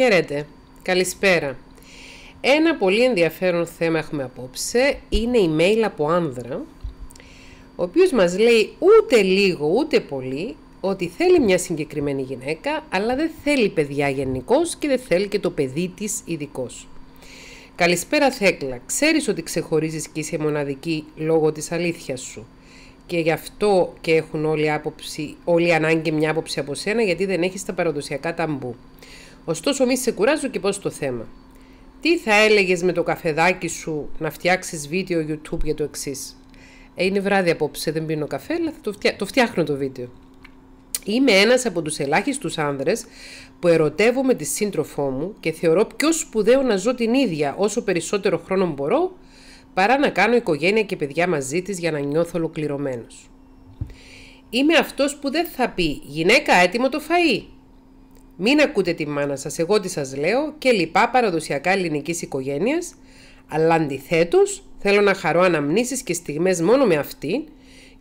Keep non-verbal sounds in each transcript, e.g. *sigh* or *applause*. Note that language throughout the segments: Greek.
Χαίρετε. Καλησπέρα. Ένα πολύ ενδιαφέρον θέμα έχουμε απόψε. Είναι mail από άνδρα, ο οποίος μας λέει ούτε λίγο ούτε πολύ ότι θέλει μια συγκεκριμένη γυναίκα, αλλά δεν θέλει παιδιά γενικώς και δεν θέλει και το παιδί της ειδικός. Καλησπέρα Θέκλα, ξέρεις ότι ξεχωρίζεις και είσαι μοναδική λόγω της αλήθειας σου και γι' αυτό και έχουν όλη, άποψη, όλοι ανάγκη μια άποψη από σένα γιατί δεν έχεις τα παραδοσιακά ταμπού. Ωστόσο, μη σε κουράζω και πώ το θέμα. Τι θα έλεγες με το καφεδάκι σου να φτιάξεις βίντεο YouTube για το εξής. Ε, είναι βράδυ απόψε, δεν πίνω καφέ, αλλά θα το, το φτιάχνω το βίντεο. Είμαι ένας από τους ελάχιστους άνδρες που ερωτεύω με τη σύντροφό μου και θεωρώ πιο σπουδαίο να ζω την ίδια όσο περισσότερο χρόνο μπορώ παρά να κάνω οικογένεια και παιδιά μαζί της για να νιώθω ολοκληρωμένος. Είμαι αυτός που δεν θα πει «Γυναίκα, έτοιμο το φαΐ» Μην ακούτε τη μάνα σας, εγώ τι σας λέω και λοιπά παραδοσιακά ελληνικής οικογένειας, αλλά αντιθέτως θέλω να χαρώ αναμνήσεις και στιγμές μόνο με αυτή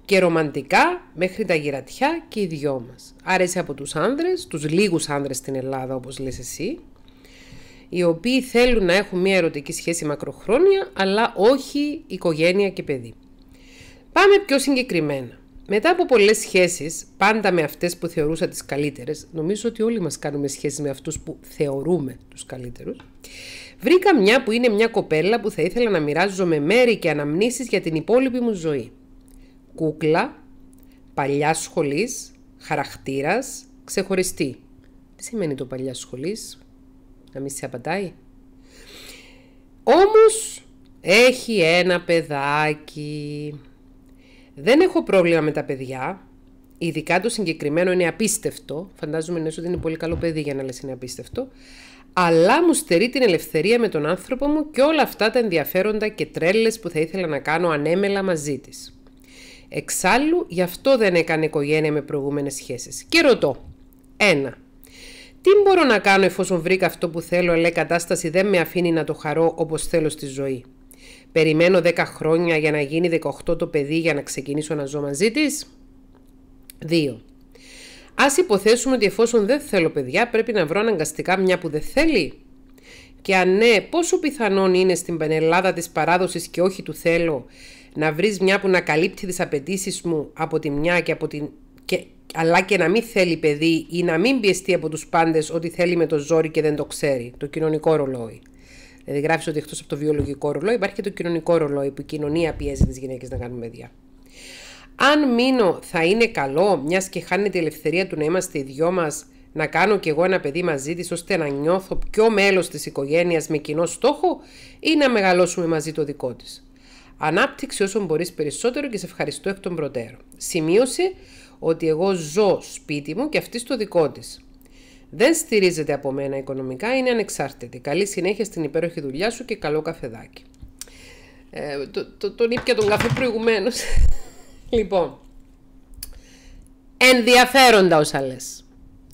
και ρομαντικά μέχρι τα γυρατιά και οι δυο μας. Άρεσε από τους άνδρες, τους λίγους άνδρες στην Ελλάδα όπως λες εσύ, οι οποίοι θέλουν να έχουν μια ερωτική σχέση μακροχρόνια, αλλά όχι οικογένεια και παιδί. Πάμε πιο συγκεκριμένα. Μετά από πολλές σχέσεις, πάντα με αυτές που θεωρούσα τις καλύτερες, νομίζω ότι όλοι μας κάνουμε σχέσει με αυτούς που θεωρούμε τους καλύτερους. Βρήκα μια που είναι μια κοπέλα που θα ήθελα να μοιράζομαι μέρη και αναμνήσεις για την υπόλοιπη μου ζωή. Κούκλα, παλιά σχολής, χαρακτήρας, ξεχωριστή. Τι σημαίνει το παλιά σχολής, να μην σε απαντάει. Όμως έχει ένα παιδάκι δεν έχω πρόβλημα με τα παιδιά. Ειδικά το συγκεκριμένο είναι απίστευτο. Φαντάζομαι ναι, ότι είναι πολύ καλό παιδί για να λες είναι απίστευτο. Αλλά μου στερεί την ελευθερία με τον άνθρωπο μου και όλα αυτά τα ενδιαφέροντα και τρέλες που θα ήθελα να κάνω ανέμελα μαζί της. Εξάλλου, γι' αυτό δεν έκανε οικογένεια με προηγούμενες σχέσεις. Και ρωτώ. 1. Τι μπορώ να κάνω εφόσον βρήκα αυτό που θέλω, αλλά η κατάσταση δεν με αφήνει να το χαρώ όπως θέλω στη ζωή περιμένω 10 χρόνια για να γίνει 18 το παιδί για να ξεκινήσω να ζω μαζί της. 2. Ας υποθέσουμε ότι εφόσον δεν θέλω παιδιά πρέπει να βρω αναγκαστικά μια που δεν θέλει. Και αν ναι, πόσο πιθανόν είναι στην Πανελλάδα της παράδοσης και όχι του θέλω να βρεις μια που να καλύπτει τις απαιτήσεις μου από τη μια και από την... Και... Αλλά και να μην θέλει παιδί ή να μην πιεστεί από τους πάντες ότι θέλει με το ζόρι και δεν το ξέρει, το κοινωνικό ρολόι. Δηλαδή, γράφεις ότι εκτός από το βιολογικό ρολόι υπάρχει και το κοινωνικό ρολόι που η κοινωνία πιέζει τις γυναίκες να κάνουν παιδιά. Αν μείνω, θα είναι καλό, μιας και χάνεται η ελευθερία του να είμαστε οι δυο μας, να κάνω κι εγώ ένα παιδί μαζί της, ώστε να νιώθω πιο μέλος της οικογένειας με κοινό στόχο ή να μεγαλώσουμε μαζί το δικό της. Ανάπτυξη όσο μπορείς περισσότερο και σε ευχαριστώ εκ των προτέρων. Σημείωσε ότι εγώ ζω σπίτι μου και αυτή στο δικό της. Δεν στηρίζεται από μένα οικονομικά, είναι ανεξάρτητη. Καλή συνέχεια στην υπέροχη δουλειά σου και καλό καφεδάκι. Ε, το, το, τον ήπια τον καφέ προηγουμένως. *laughs* λοιπόν, ενδιαφέροντα όσα λες.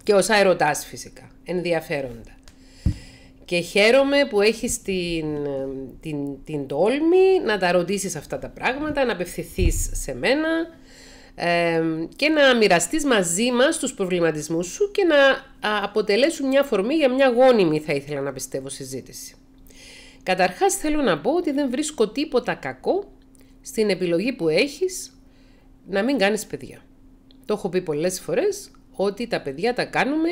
Και όσα ερωτάς φυσικά. Ενδιαφέροντα. Και χαίρομαι που έχεις την, την, την τόλμη να τα ρωτήσεις αυτά τα πράγματα, να απευθυνθείς σε μένα και να μοιραστείς μαζί μας τους προβληματισμούς σου και να αποτελέσουν μια αφορμή για μια γόνιμη θα ήθελα να πιστεύω συζήτηση. Καταρχάς θέλω να πω ότι δεν βρίσκω τίποτα κακό στην επιλογή που έχεις να μην κάνεις παιδιά. Το έχω πει πολλές φορές ότι τα παιδιά τα κάνουμε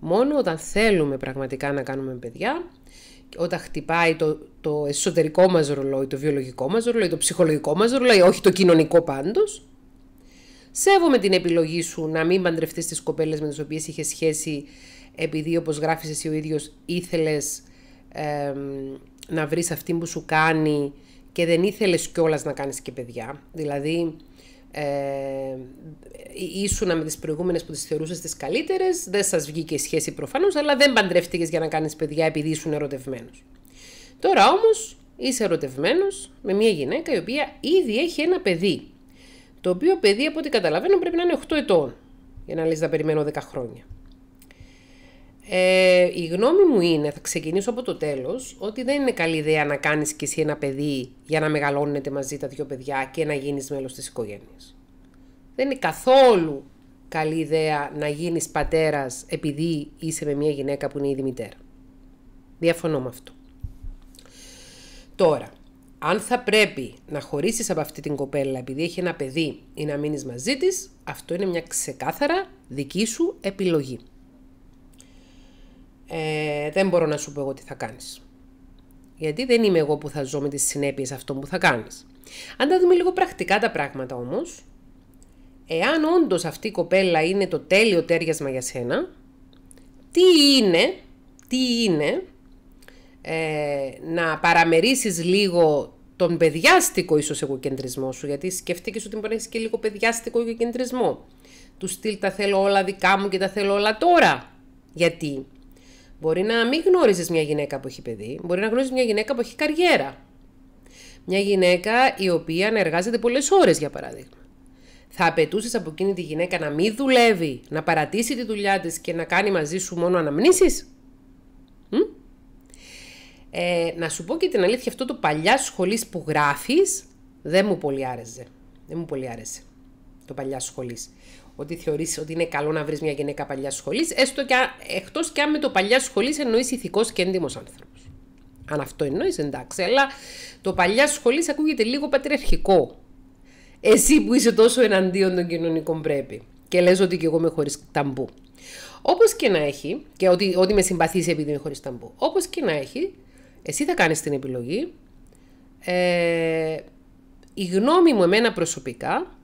μόνο όταν θέλουμε πραγματικά να κάνουμε παιδιά, όταν χτυπάει το, το εσωτερικό μας ρολόι, το βιολογικό μας ρολόι, το ψυχολογικό μας ρολόι, όχι το κοινωνικό πάντως, Σέβομαι την επιλογή σου να μην παντρευτείς τις κοπέλες με τις οποίες είχε σχέση, επειδή όπως γράφεις εσύ ο ίδιος ήθελες ε, να βρεις αυτή που σου κάνει και δεν ήθελες κιόλας να κάνεις και παιδιά. Δηλαδή, ε, ήσουνα με τις προηγούμενες που τις θεωρούσες τις καλύτερες, δεν σας βγήκε η σχέση προφανώς, αλλά δεν παντρεύτηκες για να κάνεις παιδιά επειδή ήσουν ερωτευμένος. Τώρα όμως είσαι ερωτευμένος με μια γυναίκα η οποία ήδη έχει ένα παιδί. Το οποίο παιδί, από ό,τι καταλαβαίνω, πρέπει να είναι 8 ετών. Για να λες να περιμένω 10 χρόνια. Ε, η γνώμη μου είναι, θα ξεκινήσω από το τέλος, ότι δεν είναι καλή ιδέα να κάνεις κι εσύ ένα παιδί για να μεγαλώνετε μαζί τα δύο παιδιά και να γίνεις μέλος της οικογένειας. Δεν είναι καθόλου καλή ιδέα να γίνεις πατέρας επειδή είσαι με μια γυναίκα που είναι ήδη μητέρα. Διαφωνώ με αυτό. Τώρα, αν θα πρέπει να χωρίσεις από αυτή την κοπέλα επειδή έχει ένα παιδί ή να μείνεις μαζί της, αυτό είναι μια ξεκάθαρα δική σου επιλογή. Ε, δεν μπορώ να σου πω εγώ τι θα κάνεις. Γιατί δεν είμαι εγώ που θα ζω με τις συνέπειες αυτών που θα κάνεις. Αν τα δούμε λίγο πρακτικά τα πράγματα όμως, εάν όντως αυτή η κοπέλα είναι το τέλειο τέριασμα για σένα, τι είναι, τι είναι ε, να παραμερίσεις λίγο τον παιδιάστικο ίσως εγωκεντρισμό σου, γιατί σκεφτήκες ότι μπορεί να έχεις και λίγο παιδιάστικο εγωκεντρισμό. Του στυλ τα θέλω όλα δικά μου και τα θέλω όλα τώρα. Γιατί μπορεί να μην γνώριζες μια γυναίκα που έχει παιδί, μπορεί να γνώριζες μια γυναίκα που έχει καριέρα. Μια γυναίκα η οποία να εργάζεται πολλές ώρες για παράδειγμα. Θα απαιτούσες από εκείνη τη γυναίκα να μην δουλεύει, να παρατήσει τη δουλειά της και να κάνει μαζί σου μόνο αναμνήσεις. Μ? Ε, να σου πω και την αλήθεια, αυτό το παλιά σχολής που γράφεις δεν μου πολύ άρεσε. Δεν μου πολύ άρεσε το παλιά σχολής. Ότι θεωρείς ότι είναι καλό να βρεις μια γυναίκα παλιά σχολής, έστω και εκτός και αν με το παλιά σχολής εννοείς ηθικός και έντιμος άνθρωπος. Αν αυτό εννοείς, εντάξει, αλλά το παλιά σχολής ακούγεται λίγο πατριαρχικό. Εσύ που είσαι τόσο εναντίον των κοινωνικών πρέπει. Και λες ότι και εγώ είμαι χωρίς ταμπού. Όπως και να έχει, και ότι, ότι με συμπαθήσει επειδή είμαι χωρίς ταμπού. Όπως και να έχει, εσύ θα κάνεις την επιλογή. Ε, η γνώμη μου εμένα προσωπικά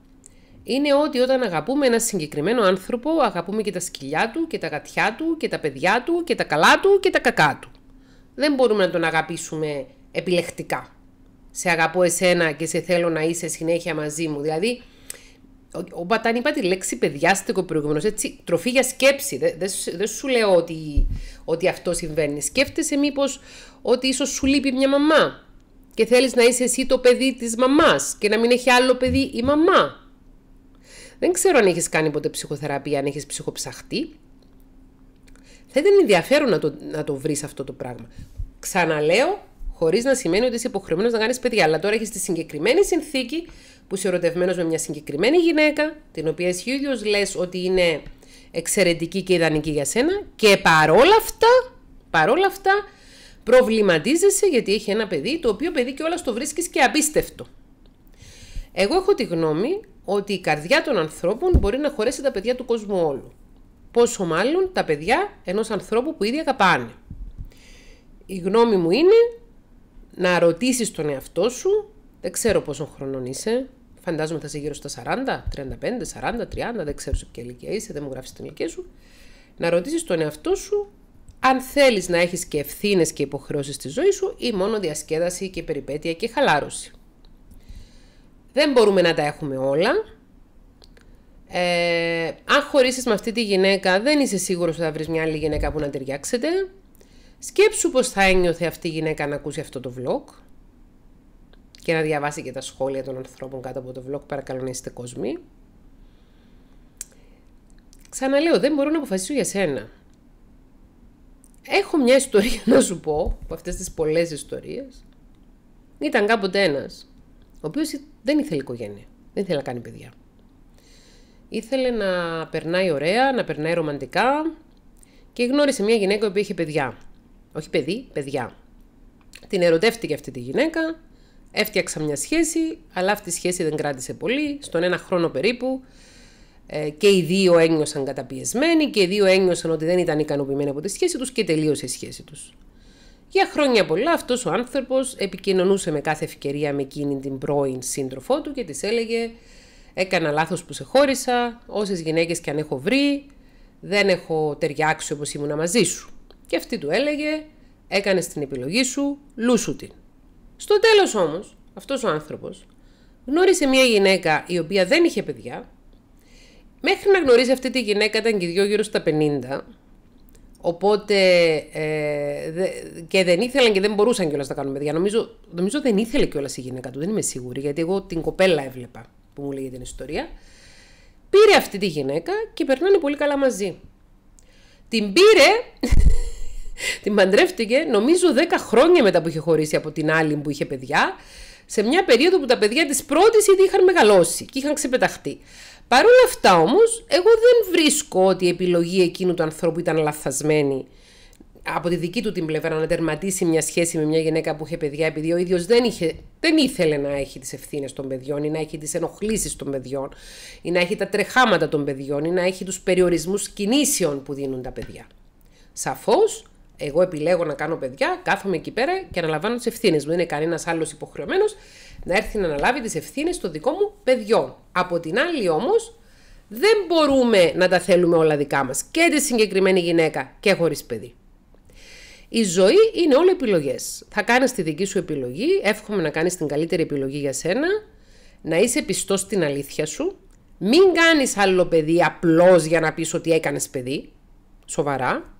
είναι ότι όταν αγαπούμε ένα συγκεκριμένο άνθρωπο, αγαπούμε και τα σκυλιά του και τα γατιά του και τα παιδιά του και τα καλά του και τα κακά του. Δεν μπορούμε να τον αγαπήσουμε επιλεκτικά. Σε αγαπώ εσένα και σε θέλω να είσαι συνέχεια μαζί μου. Δηλαδή, ο Μπατάν είπα τη λέξη παιδιάστικο προηγουμένω. Έτσι, τροφή για σκέψη. Δεν δε, δε σου λέω ότι, ότι αυτό συμβαίνει. Σκέφτεσαι μήπως ότι ίσως σου λείπει μια μαμά και θέλεις να είσαι εσύ το παιδί της μαμάς και να μην έχει άλλο παιδί η μαμά. Δεν ξέρω αν έχεις κάνει ποτέ ψυχοθεραπεία, αν έχεις ψυχοψαχτεί. Θα ήταν ενδιαφέρον να το, να το βρεις αυτό το πράγμα. Ξαναλέω, χωρίς να σημαίνει ότι είσαι υποχρεωμένος να κάνεις παιδιά. Αλλά τώρα έχεις τη συγκεκριμένη συνθήκη που είσαι ερωτευμένος με μια συγκεκριμένη γυναίκα, την οποία εσύ ίδιος λες ότι είναι εξαιρετική και ιδανική για σένα, και παρόλα αυτά, παρόλα αυτά προβληματίζεσαι γιατί έχει ένα παιδί, το οποίο παιδί και όλα το βρίσκεις και απίστευτο. Εγώ έχω τη γνώμη ότι η καρδιά των ανθρώπων μπορεί να χωρέσει τα παιδιά του κόσμου όλου. Πόσο μάλλον τα παιδιά ενός ανθρώπου που ήδη αγαπάνε. Η γνώμη μου είναι να ρωτήσεις τον εαυτό σου, δεν ξέρω πόσο χρονών είσαι, Φαντάζομαι θα είσαι γύρω στα 40, 35, 40, 30, δεν ξέρω σε ποια ηλικία είσαι, δεν μου γράφεις την ηλικία σου. Να ρωτήσεις τον εαυτό σου αν θέλεις να έχεις και ευθύνες και υποχρεώσεις στη ζωή σου ή μόνο διασκέδαση και περιπέτεια και χαλάρωση. Δεν μπορούμε να τα έχουμε όλα. Ε, αν χωρίσει με αυτή τη γυναίκα, δεν είσαι σίγουρος ότι θα βρεις μια άλλη γυναίκα που να ταιριάξετε. Σκέψου πώς θα ένιωθε αυτή η γυναίκα να ακούσει αυτό το vlog και να διαβάσει και τα σχόλια των ανθρώπων κάτω από το vlog. Παρακαλώ να είστε κοσμοί. Ξαναλέω, δεν μπορώ να αποφασίσω για σένα. Έχω μια ιστορία να σου πω, από αυτές τις πολλές ιστορίες. Ήταν κάποτε ένας, ο οποίος δεν ήθελε οικογένεια, δεν ήθελε να κάνει παιδιά. Ήθελε να περνάει ωραία, να περνάει ρομαντικά και γνώρισε μια γυναίκα που είχε παιδιά. Όχι παιδί, παιδιά. Την ερωτεύτηκε αυτή τη γυναίκα Έφτιαξα μια σχέση, αλλά αυτή η σχέση δεν κράτησε πολύ, στον ένα χρόνο περίπου. Ε, και οι δύο ένιωσαν καταπιεσμένοι και οι δύο ένιωσαν ότι δεν ήταν ικανοποιημένοι από τη σχέση τους και τελείωσε η σχέση τους. Για χρόνια πολλά αυτός ο άνθρωπος επικοινωνούσε με κάθε ευκαιρία με εκείνη την πρώην σύντροφό του και της έλεγε «Έκανα λάθος που σε χώρισα, όσες γυναίκες και αν έχω βρει, δεν έχω ταιριάξει όπως ήμουνα μαζί σου». Και ήμουν «Έκανες την επιλογή σου, και αυτη του ελεγε έκανε την». Στο τέλος όμως, αυτός ο άνθρωπος γνώρισε μια γυναίκα η οποία δεν είχε παιδιά. Μέχρι να γνωρίζει αυτή τη γυναίκα ήταν και δυο γύρω στα 50. Οπότε ε, και δεν ήθελαν και δεν μπορούσαν κιόλας να κάνουν παιδιά. Νομίζω, νομίζω δεν ήθελε κιόλας η γυναίκα του, δεν είμαι σίγουρη, γιατί εγώ την κοπέλα έβλεπα που μου λέγε την ιστορία. Πήρε αυτή τη γυναίκα και περνάνε πολύ καλά μαζί. Την πήρε την παντρεύτηκε νομίζω 10 χρόνια μετά που είχε χωρίσει από την άλλη που είχε παιδιά, σε μια περίοδο που τα παιδιά της πρώτης ήδη είχαν μεγαλώσει και είχαν ξεπεταχτεί. Παρ' όλα αυτά όμως, εγώ δεν βρίσκω ότι η επιλογή εκείνου του ανθρώπου ήταν λαθασμένη από τη δική του την πλευρά να τερματίσει μια σχέση με μια γυναίκα που είχε παιδιά, επειδή ο ίδιος δεν, δεν ήθελε να έχει τις ευθύνες των παιδιών ή να έχει τις ενοχλήσεις των παιδιών ή να έχει τα τρεχάματα των παιδιών ή να έχει τους περιορισμούς κινήσεων που δίνουν τα παιδιά. Σαφώς εγώ επιλέγω να κάνω παιδιά, κάθομαι εκεί πέρα και αναλαμβάνω τις ευθύνες μου. Είναι κανένας άλλος υποχρεωμένος να έρθει να αναλάβει τις ευθύνες των δικό μου παιδιών. Από την άλλη όμως, δεν μπορούμε να τα θέλουμε όλα δικά μας και τη συγκεκριμένη γυναίκα και χωρίς παιδί. Η ζωή είναι όλο επιλογές. Θα κάνεις τη δική σου επιλογή. Εύχομαι να κάνεις την καλύτερη επιλογή για σένα. Να είσαι πιστός στην αλήθεια σου. Μην κάνεις άλλο παιδί απλώς για να πεις ότι έκανες παιδί. Σοβαρά.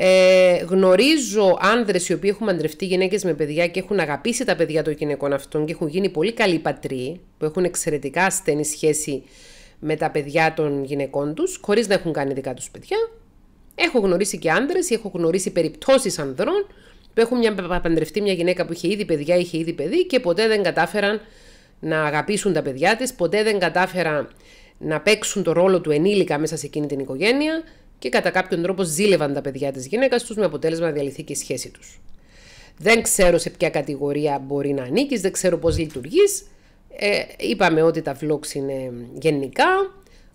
Ε, γνωρίζω άνδρες οι οποίοι έχουν μαντρευτεί γυναίκες με παιδιά και έχουν αγαπήσει τα παιδιά των γυναικών αυτών και έχουν γίνει πολύ καλοί πατροί που έχουν εξαιρετικά στενή σχέση με τα παιδιά των γυναικών τους χωρίς να έχουν κάνει δικά τους παιδιά. Έχω γνωρίσει και άνδρες ή έχω γνωρίσει περιπτώσεις ανδρών που έχουν μια, παντρευτεί μια γυναίκα που είχε ήδη παιδιά, είχε ήδη παιδί και ποτέ δεν κατάφεραν να αγαπήσουν τα παιδιά της, ποτέ δεν κατάφεραν να παίξουν το ρόλο του ενήλικα μέσα σε εκείνη την οικογένεια, και κατά κάποιον τρόπο ζήλευαν τα παιδιά της γυναίκας τους με αποτέλεσμα να διαλυθεί και η σχέση τους. Δεν ξέρω σε ποια κατηγορία μπορεί να ανήκεις, δεν ξέρω πώς λειτουργείς. Ε, είπαμε ότι τα vlogs είναι γενικά,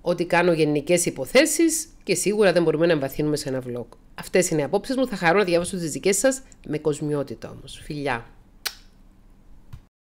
ότι κάνω γενικές υποθέσεις και σίγουρα δεν μπορούμε να εμβαθύνουμε σε ένα vlog. Αυτές είναι οι απόψεις μου. Θα χαρώ να διαβάσω τις δικές σας με κοσμιότητα όμως. Φιλιά.